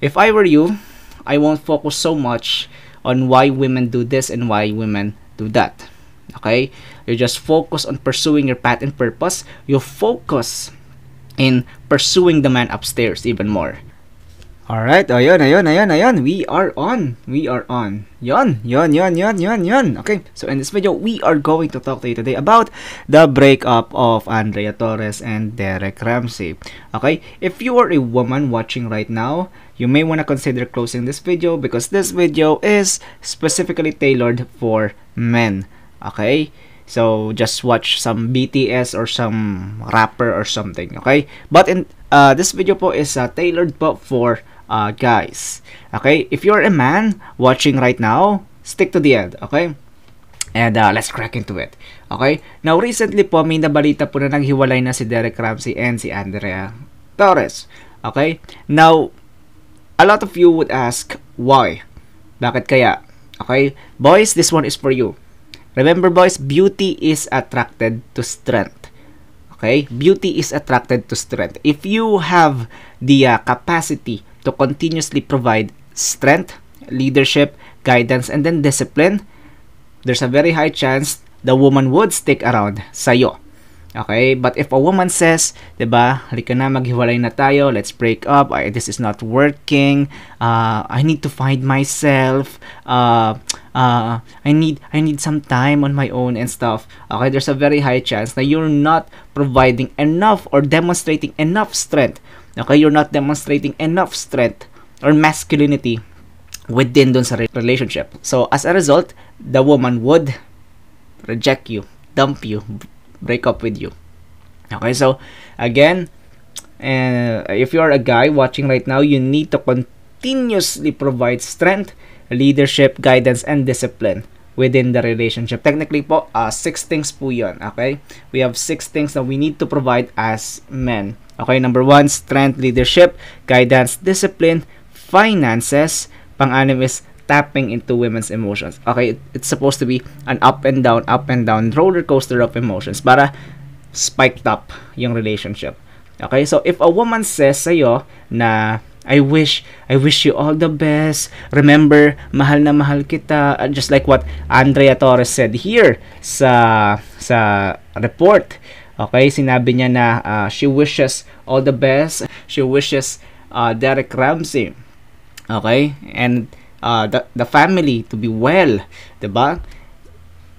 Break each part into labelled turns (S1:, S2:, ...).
S1: If I were you, I won't focus so much on why women do this and why women do that. Okay? You just focus on pursuing your path and purpose. You focus in pursuing the man upstairs even more. Alright, ayun, ayun, ayun, ayun. We are on. We are on. Yon, yon, yon, yon, yon, yon. Okay, so in this video, we are going to talk to you today about the breakup of Andrea Torres and Derek Ramsey. Okay, if you are a woman watching right now, you may want to consider closing this video because this video is specifically tailored for men. Okay? So just watch some BTS or some rapper or something, okay? But in uh, this video po is uh, tailored po for uh, guys. Okay? If you're a man watching right now, stick to the end, okay? And uh, let's crack into it. Okay? Now recently po may nabalita po na naghiwalay na si Derek Ramsey and si Andrea Torres. Okay? Now A lot of you would ask, why? Bakit kaya? Okay? Boys, this one is for you. Remember boys, beauty is attracted to strength. Okay? Beauty is attracted to strength. If you have the uh, capacity to continuously provide strength, leadership, guidance, and then discipline, there's a very high chance the woman would stick around sa'yo. Okay, but if a woman says, 'di ba, halika na maghiwalay na tayo, let's break up. I, this is not working. Uh, I need to find myself. Uh, uh, I need I need some time on my own and stuff. Okay, there's a very high chance that you're not providing enough or demonstrating enough strength. Okay, you're not demonstrating enough strength or masculinity within dun sa relationship. So as a result, the woman would reject you, dump you, break up with you. Okay, so again, uh, if you're a guy watching right now, you need to continuously provide strength, leadership, guidance, and discipline within the relationship. Technically po, uh, six things po yun, okay? We have six things that we need to provide as men. Okay, number one, strength, leadership, guidance, discipline, finances. Pang-anim is tapping into women's emotions. Okay, it's supposed to be an up and down, up and down roller coaster of emotions para spiked up yung relationship. Okay, so if a woman says sa'yo na I wish, I wish you all the best. Remember, mahal na mahal kita. Uh, just like what Andrea Torres said here sa sa report. Okay, sinabi niya na uh, she wishes all the best. She wishes uh, Derek Ramsey. Okay, and uh, the, the family to be well. ba? Diba?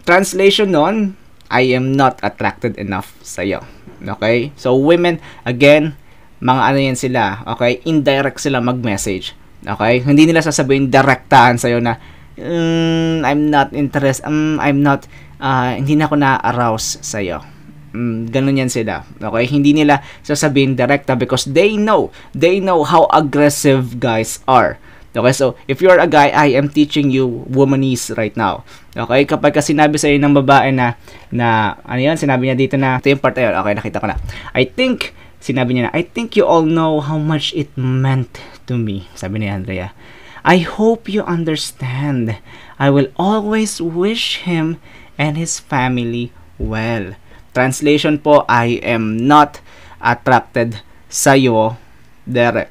S1: Translation nun, I am not attracted enough sa iyo. Okay? So, women, again, mga ano yan sila, okay? Indirect sila mag-message. Okay? Hindi nila sasabihin direktahan sa iyo na, mm, I'm not interested, um, mm, I'm not, uh, hindi na ako na-arouse sa iyo. Mm, ganun yan sila. Okay? Hindi nila sasabihin direkta because they know, they know how aggressive guys are. Okay, so if you're a guy, I am teaching you womanese right now. Okay, kapag kasi sinabi sa'yo ng babae na, na ano yun, sinabi niya dito na, ito yung part na Okay, nakita ko na. I think, sinabi niya na, I think you all know how much it meant to me, sabi ni Andrea. I hope you understand. I will always wish him and his family well. Translation po, I am not attracted sa'yo, Derek.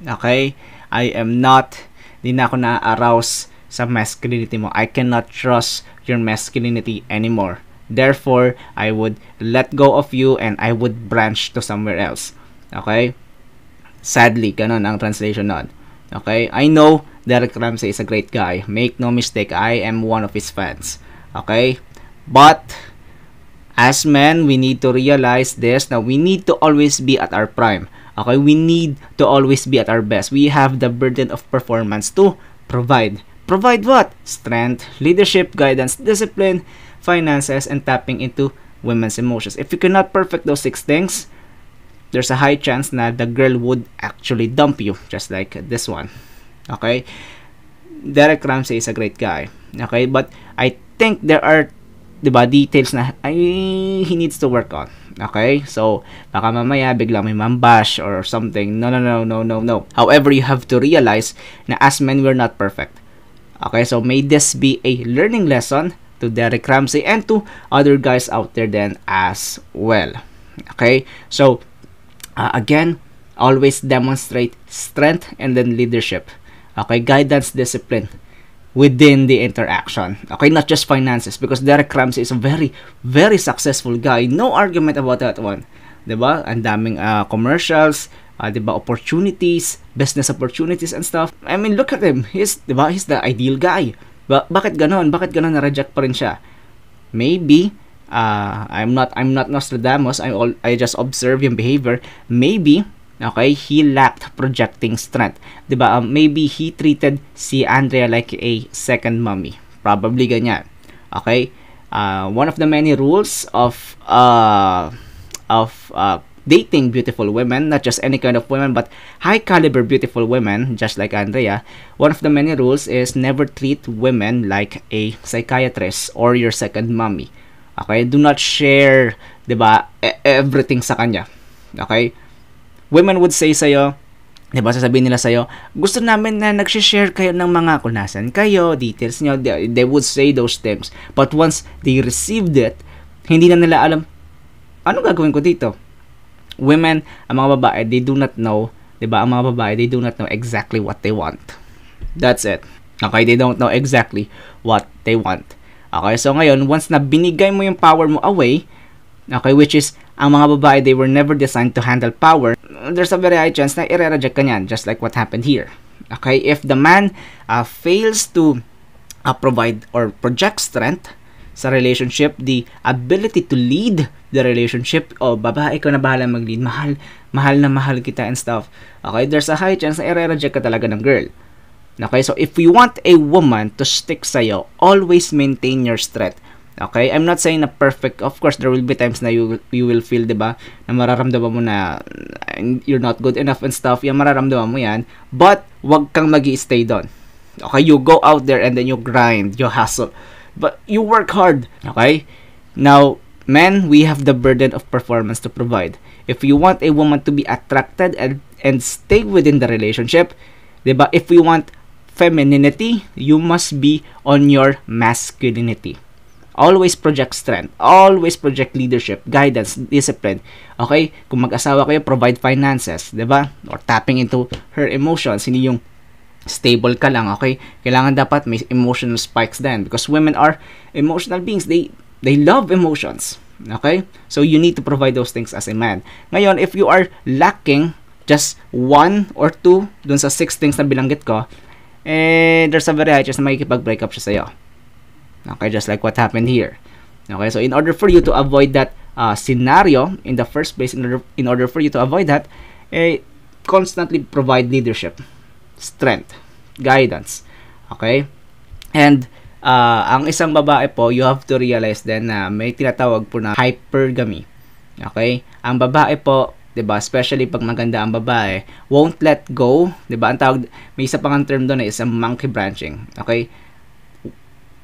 S1: Okay? I am not, hindi na ako na-arouse sa masculinity mo. I cannot trust your masculinity anymore. Therefore, I would let go of you and I would branch to somewhere else. Okay? Sadly, ganun ang translation nun. Okay? I know Derek Ramsey is a great guy. Make no mistake, I am one of his fans. Okay? But, as men, we need to realize this Now we need to always be at our prime. Okay, we need to always be at our best. We have the burden of performance to provide. Provide what? Strength, leadership, guidance, discipline, finances, and tapping into women's emotions. If you cannot perfect those six things, there's a high chance that the girl would actually dump you, just like this one. Okay? Derek Ramsey is a great guy. Okay? But I think there are, di ba, details na he needs to work on. Okay? So, baka mamaya biglang may mambash or something. No, no, no, no, no, no. However, you have to realize na as men, we're not perfect. Okay? So, may this be a learning lesson to Derek Ramsey and to other guys out there then as well. Okay? So, uh, again, always demonstrate strength and then leadership. Okay? Guidance, discipline within the interaction. Okay, not just finances because Derek Ramsey is a very, very successful guy. No argument about that one. 'Di ba? Ang daming uh, commercials, uh, 'di ba, opportunities, business opportunities and stuff. I mean, look at him. He's 'di ba, he's the ideal guy. Ba- bakit ganon? Bakit ganon na-reject pa rin siya? Maybe uh, I'm not I'm not Nostradamus. I all, I just observe yung behavior. Maybe Okay? He lacked projecting strength. Diba? Um, maybe he treated si Andrea like a second mommy. Probably ganyan. Okay? Uh, one of the many rules of uh, of uh, dating beautiful women, not just any kind of women, but high caliber beautiful women, just like Andrea, one of the many rules is never treat women like a psychiatrist or your second mommy. Okay? Do not share, 'di ba, e-, everything sa kanya. Okay? women would say sa'yo, di ba, sasabihin nila sa'yo, gusto namin na nag-share kayo ng mga kunasan kayo, details nyo, they, they would say those things. But once they received it, hindi na nila alam, ano gagawin ko dito? Women, ang mga babae, they do not know, di ba, ang mga babae, they do not know exactly what they want. That's it. Okay, they don't know exactly what they want. Okay, so ngayon, once na binigay mo yung power mo away, okay, which is ang mga babae, they were never designed to handle power, there's a very high chance na ire-reject ka niyan, just like what happened here. Okay, if the man uh, fails to uh, provide or project strength sa relationship, the ability to lead the relationship, o oh, babae ko na bahala mag-lead, mahal, mahal na mahal kita and stuff. Okay, there's a high chance na ire-reject ka talaga ng girl. Okay, so if you want a woman to stick sa'yo, always maintain your strength Okay? I'm not saying na perfect. Of course, there will be times na you, you will feel, di ba, na mararamdaman mo na you're not good enough and stuff. Yan, mararamdaman mo yan. But, wag kang mag stay doon. Okay? You go out there and then you grind, you hustle. But, you work hard. Okay? Now, men, we have the burden of performance to provide. If you want a woman to be attracted and, and stay within the relationship, di ba, if you want femininity, you must be on your masculinity. Always project strength. Always project leadership, guidance, discipline. Okay? Kung mag-asawa kayo, provide finances, 'di ba? Or tapping into her emotions, hindi yung stable ka lang, okay? Kailangan dapat may emotional spikes din because women are emotional beings. They they love emotions. Okay? So you need to provide those things as a man. Ngayon, if you are lacking just one or two dun sa six things na bilanggit ko, eh, there's a very high chance na makikipag-break up siya sa'yo. Okay, just like what happened here. Okay, so in order for you to avoid that uh, scenario in the first place, in order, in order for you to avoid that, eh, constantly provide leadership, strength, guidance. Okay? And uh, ang isang babae po, you have to realize then na may tinatawag po na hypergamy. Okay? Ang babae po, 'di ba, especially pag maganda ang babae, won't let go, 'di ba? Ang tawag may isa pang term doon is a monkey branching. Okay?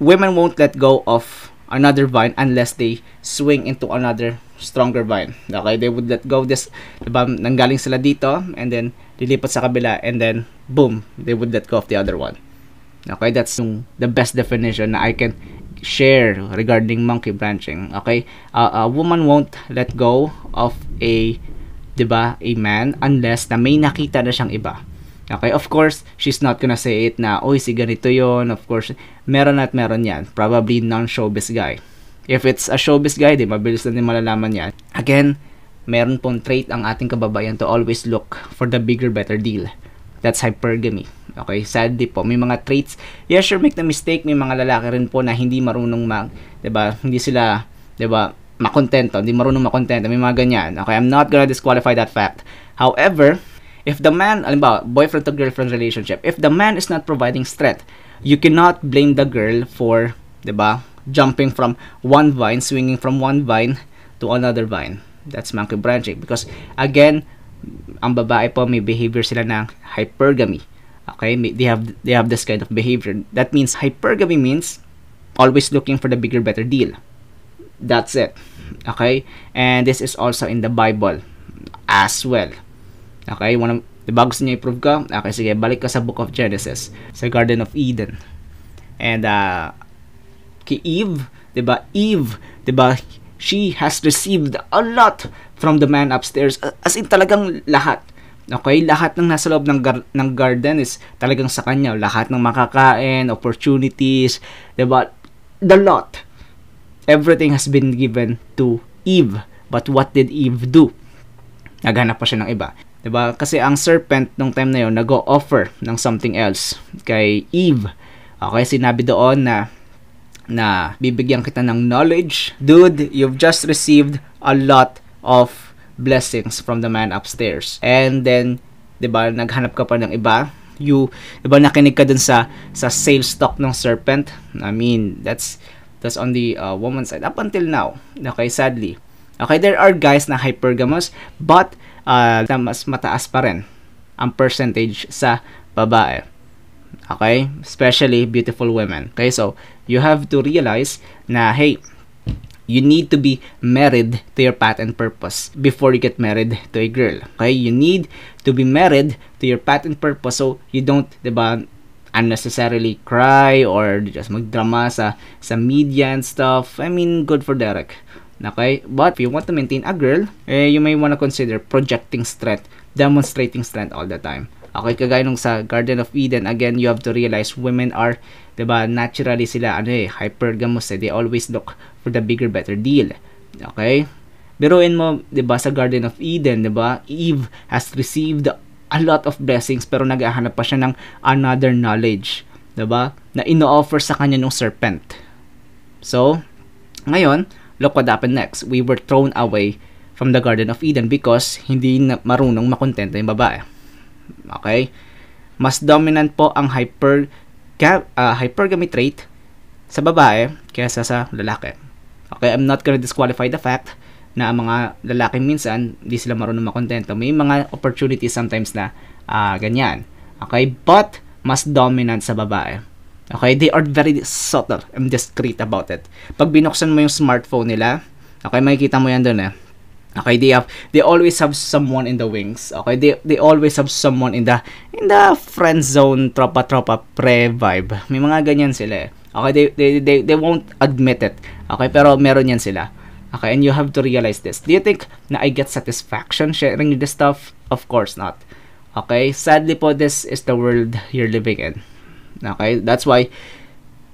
S1: women won't let go of another vine unless they swing into another stronger vine. Okay, they would let go this, diba, nanggaling sila dito, and then, lilipat sa kabila, and then, boom, they would let go of the other one. Okay, that's yung, the best definition na I can share regarding monkey branching. Okay, uh, a woman won't let go of a, diba, a man unless na may nakita na siyang iba. Okay, of course, she's not gonna say it na, oy, si ganito yon Of course, meron at meron yan. Probably non-showbiz guy. If it's a showbiz guy, di mabilis na din malalaman yan. Again, meron pong trait ang ating kababayan to always look for the bigger, better deal. That's hypergamy. Okay, sadly po, may mga traits. Yes, sure, make the mistake. May mga lalaki rin po na hindi marunong mag, ba diba? hindi sila, di ba makontento, hindi marunong makontento, may mga ganyan. Okay, I'm not gonna disqualify that fact. However, If the man, alimbawa, boyfriend to girlfriend relationship, if the man is not providing strength, you cannot blame the girl for, di ba, jumping from one vine, swinging from one vine to another vine. That's monkey branching. Because, again, ang babae po, may behavior sila ng hypergamy. Okay? They have, they have this kind of behavior. That means, hypergamy means always looking for the bigger, better deal. That's it. Okay? And this is also in the Bible as well. Okay, wanna, diba gusto niya i-prove ka? Okay, sige, balik ka sa Book of Genesis, sa Garden of Eden. And, uh, kay Eve, diba? Eve, diba? She has received a lot from the man upstairs. As in, talagang lahat. Okay, lahat ng nasa loob ng, gar- ng garden is talagang sa kanya. Lahat ng makakain, opportunities, diba? The lot. Everything has been given to Eve. But what did Eve do? Naghanap pa siya ng iba. 'Diba? Kasi ang serpent nung time na 'yon nag-offer ng something else kay Eve. Okay, sinabi doon na na bibigyan kita ng knowledge. Dude, you've just received a lot of blessings from the man upstairs. And then, 'di ba, naghanap ka pa ng iba. You, 'di ba, nakinig ka dun sa sa sales talk ng serpent. I mean, that's that's on the uh, woman's side up until now. Okay, sadly. Okay, there are guys na hypergamous, but uh, ah, na mas mataas pa rin ang percentage sa babae. Okay? Especially beautiful women. Okay? So, you have to realize na, hey, you need to be married to your patent purpose before you get married to a girl. Okay? You need to be married to your patent purpose so you don't, di ba, unnecessarily cry or just magdrama sa, sa media and stuff. I mean, good for Derek. Okay? But if you want to maintain a girl, eh, you may want to consider projecting strength, demonstrating strength all the time. Okay, kagaya nung sa Garden of Eden, again, you have to realize women are, di ba, naturally sila, ano eh, hypergamous eh. They always look for the bigger, better deal. Okay? Biruin mo, di ba, sa Garden of Eden, di ba, Eve has received a lot of blessings pero naghahanap pa siya ng another knowledge, di ba, na ino-offer sa kanya nung serpent. So, ngayon, look what happened next. We were thrown away from the Garden of Eden because hindi na marunong makontento yung babae. Okay? Mas dominant po ang hyper uh, ah, hypergamy trait sa babae kaysa sa lalaki. Okay, I'm not gonna disqualify the fact na ang mga lalaki minsan hindi sila marunong makontento. May mga opportunities sometimes na uh, ganyan. Okay, but mas dominant sa babae. Okay, they are very subtle and discreet about it. Pag binuksan mo yung smartphone nila, okay, makikita mo yan doon eh. Okay, they have they always have someone in the wings. Okay, they they always have someone in the in the friend zone tropa tropa pre vibe. May mga ganyan sila eh. Okay, they they they, they won't admit it. Okay, pero meron yan sila. Okay, and you have to realize this. Do you think na I get satisfaction sharing this stuff? Of course not. Okay, sadly po, this is the world you're living in. Okay? That's why,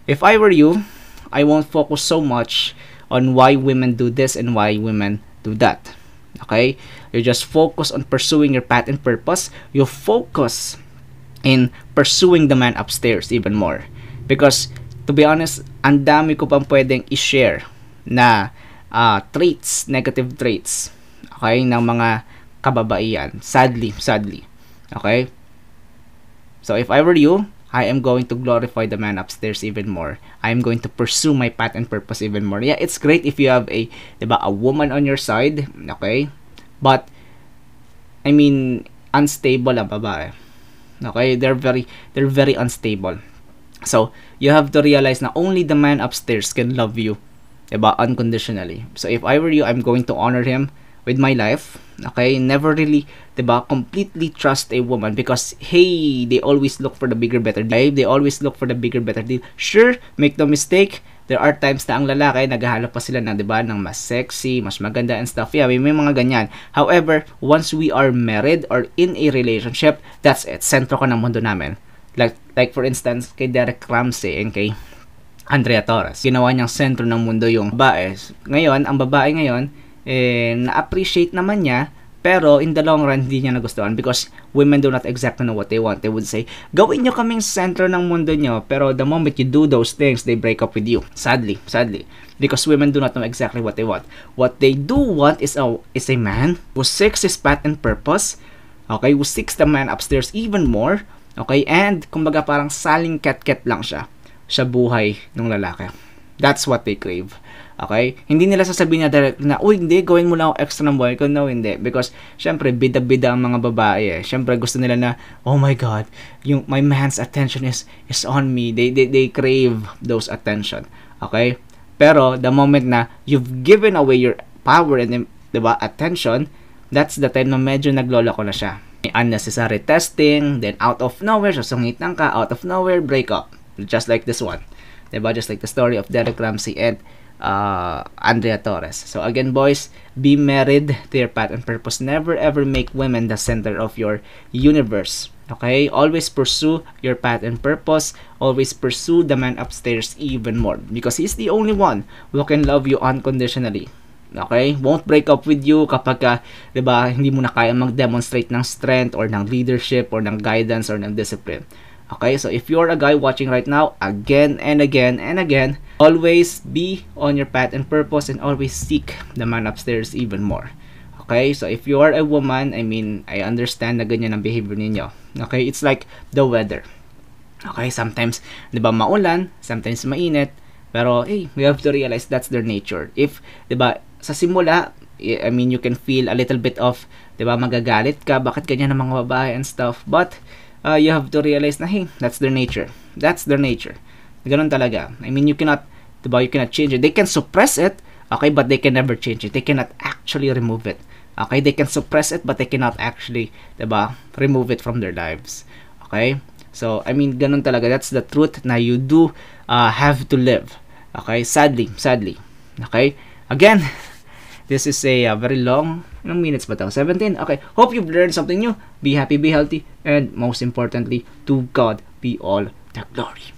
S1: if I were you, I won't focus so much on why women do this and why women do that. Okay? You just focus on pursuing your path and purpose. You focus in pursuing the man upstairs even more. Because, to be honest, and dami ko pang pwedeng i-share na uh, traits, negative traits, okay, ng mga kababaihan. Sadly, sadly. Okay? So, if I were you, I am going to glorify the man upstairs even more. I am going to pursue my path and purpose even more. Yeah, it's great if you have a, diba, a woman on your side, okay? But, I mean, unstable ang babae. Okay, they're very, they're very unstable. So, you have to realize na only the man upstairs can love you, diba, unconditionally. So, if I were you, I'm going to honor him, with my life. Okay, never really, 'di ba, completely trust a woman because hey, they always look for the bigger better deal. They always look for the bigger better deal. Sure, make no mistake, there are times na ang lalaki naghahanap pa sila na, 'di ba, ng mas sexy, mas maganda and stuff. Yeah, may, may mga ganyan. However, once we are married or in a relationship, that's it. Sentro ka ng mundo namin. Like like for instance, kay Derek Ramsey and kay Andrea Torres. Ginawa niyang sentro ng mundo yung babae. Ngayon, ang babae ngayon, eh, na-appreciate naman niya pero in the long run, hindi niya nagustuhan because women do not exactly know what they want. They would say, gawin niyo kaming center ng mundo niyo, pero the moment you do those things, they break up with you. Sadly, sadly. Because women do not know exactly what they want. What they do want is a, is a man who seeks his path and purpose, okay, who seeks the man upstairs even more, okay, and kumbaga parang saling cat-cat lang siya sa buhay ng lalaki. That's what they crave. Okay? Hindi nila sasabihin na direct na, uy, hindi, gawin mo lang ako extra ng buhay ko. No, hindi. Because, syempre, bida-bida ang mga babae. Eh. Syempre, gusto nila na, oh my God, yung, my man's attention is, is on me. They, they, they crave those attention. Okay? Pero, the moment na you've given away your power and, diba, attention, that's the time na medyo naglolo ko na siya. May Unnecessary testing, then out of nowhere, sasungit lang ka, out of nowhere, break up. Just like this one diba? Just like the story of Derek Ramsey and uh, Andrea Torres. So again, boys, be married to your path and purpose. Never ever make women the center of your universe. Okay? Always pursue your path and purpose. Always pursue the man upstairs even more because he's the only one who can love you unconditionally. Okay? Won't break up with you kapag, uh, di ba, hindi mo na kaya mag-demonstrate ng strength or ng leadership or ng guidance or ng discipline. Okay, so if you're a guy watching right now, again and again and again, always be on your path and purpose and always seek the man upstairs even more. Okay, so if you are a woman, I mean, I understand na ganyan ang behavior ninyo. Okay, it's like the weather. Okay, sometimes, di ba, maulan, sometimes mainit, pero, hey, we have to realize that's their nature. If, di ba, sa simula, I mean, you can feel a little bit of, di ba, magagalit ka, bakit ganyan ang mga babae and stuff, but, uh, you have to realize na, hey, that's their nature. That's their nature. Ganun talaga. I mean, you cannot, diba, you cannot change it. They can suppress it, okay, but they can never change it. They cannot actually remove it. Okay, they can suppress it, but they cannot actually, diba, remove it from their lives. Okay? So, I mean, ganun talaga. That's the truth na you do uh, have to live. Okay? Sadly, sadly. Okay? Again, This is a uh, very long, ilang minutes ba ito? 17? Okay. Hope you've learned something new. Be happy, be healthy, and most importantly, to God be all the glory.